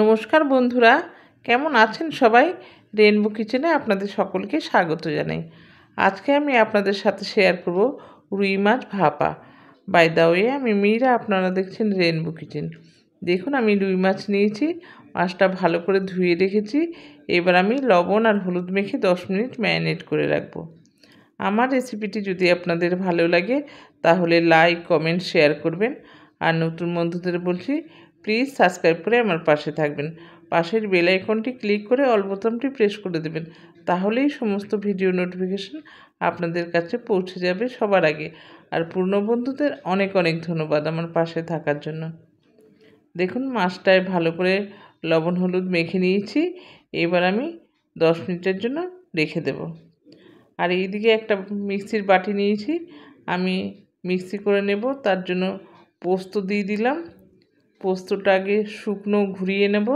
নমস্কার বন্ধুরা কেমন আছেন সবাই রেনবো কিচেনে আপনাদের সকলকে স্বাগত জানাই আজকে আমি আপনাদের সাথে শেয়ার করব রুই মাছ ভাপা বাই দা ওয়ে আমি মীরা আপনারা দেখছেন রেনবো কিচেন দেখুন আমি রুই মাছ নিয়েছি মাছটা ভালো করে ধুয়ে রেখেছি এবার আমি লবণ আর হলুদ মেখে দশ মিনিট ম্যারিনেট করে রাখব আমার রেসিপিটি যদি আপনাদের ভালো লাগে তাহলে লাইক কমেন্ট শেয়ার করবেন আর নতুন বন্ধুদের বলছি প্লিজ সাবস্ক্রাইব করে আমার পাশে থাকবেন পাশের বেল আইকনটি ক্লিক করে অল বোতামটি প্রেস করে দেবেন তাহলেই সমস্ত ভিডিও নোটিফিকেশন আপনাদের কাছে পৌঁছে যাবে সবার আগে আর পুরনো বন্ধুদের অনেক অনেক ধন্যবাদ আমার পাশে থাকার জন্য দেখুন মাছটায় ভালো করে লবণ হলুদ মেখে নিয়েছি এবার আমি দশ মিনিটের জন্য রেখে দেব আর এইদিকে একটা মিক্সির বাটি নিয়েছি আমি মিক্সি করে নেব তার জন্য পোস্ত দিয়ে দিলাম পোস্তটা আগে শুকনো ঘুরিয়ে নেব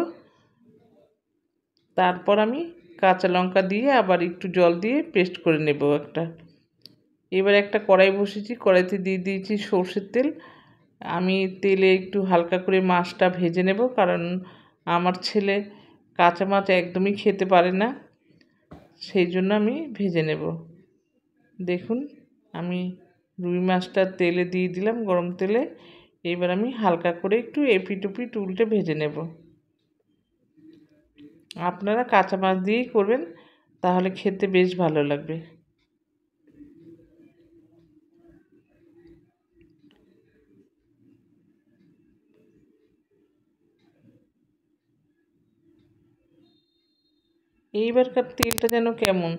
তারপর আমি কাঁচা লঙ্কা দিয়ে আবার একটু জল দিয়ে পেস্ট করে নেব একটা এবার একটা কড়াই বসেছি কড়াইতে দিয়ে দিয়েছি সর্ষের তেল আমি তেলে একটু হালকা করে মাছটা ভেজে নেব কারণ আমার ছেলে কাঁচা মাছ একদমই খেতে পারে না সেই জন্য আমি ভেজে নেব দেখুন আমি রুই মাছটা তেলে দিয়ে দিলাম গরম তেলে এবার আমি হালকা করে একটু এপি টুপি টুলটা ভেজে নেব আপনারা কাঁচা মাছ দিয়েই করবেন তাহলে খেতে বেশ ভালো লাগবে এইবারকার তেলটা যেন কেমন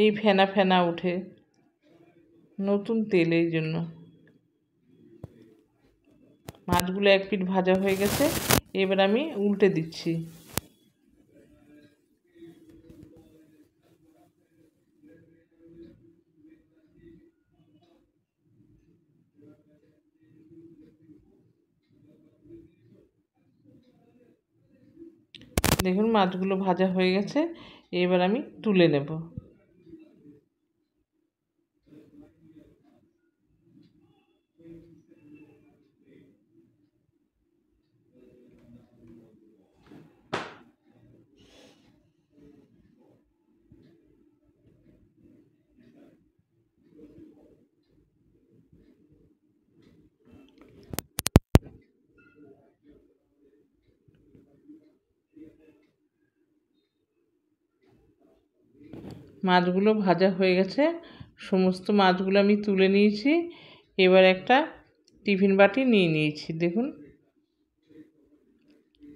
এই ফেনা ফেনা উঠে নতুন তেলের জন্য মাছগুলো এক পিট ভাজা হয়ে গেছে এবার আমি উল্টে দিচ্ছি দেখুন মাছগুলো ভাজা হয়ে গেছে এবার আমি তুলে নেব মাছগুলো ভাজা হয়ে গেছে সমস্ত মাছগুলো আমি তুলে নিয়েছি এবার একটা টিফিন বাটি নিয়ে নিয়েছি দেখুন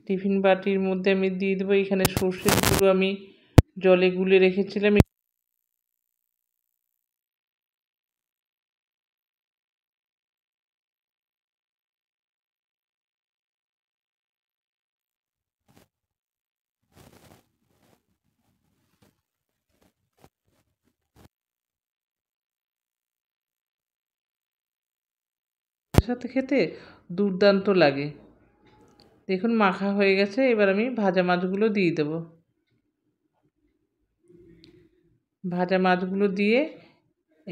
টিফিন বাটির মধ্যে আমি দিয়ে দেবো এখানে সর্ষের গুঁড়ো আমি জলে গুলে রেখেছিলাম সাথে খেতে দুর্দান্ত লাগে দেখুন মাখা হয়ে গেছে এবার আমি ভাজা মাছগুলো দিয়ে দেব ভাজা মাছগুলো দিয়ে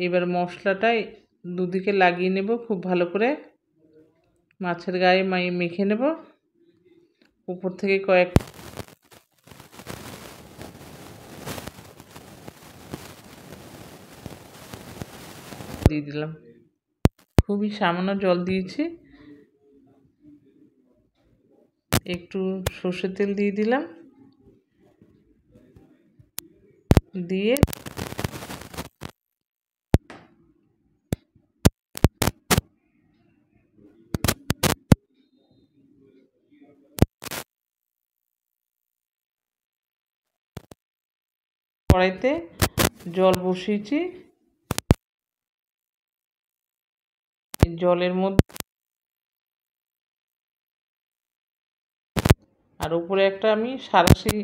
এবার মশলাটাই দুদিকে লাগিয়ে নেব খুব ভালো করে মাছের গায়ে মেখে নেব উপর থেকে কয়েক দিয়ে দিলাম খুবই সামান্য জল দিয়েছি একটু সর্ষের তেল দিয়ে দিলাম দিয়ে কড়াইতে জল বসিয়েছি জলের মধ্যে আর উপরে একটা আমি সারাশি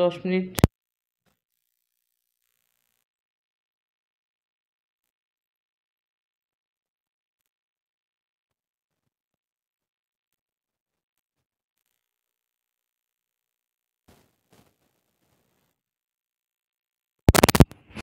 দশ মিনিট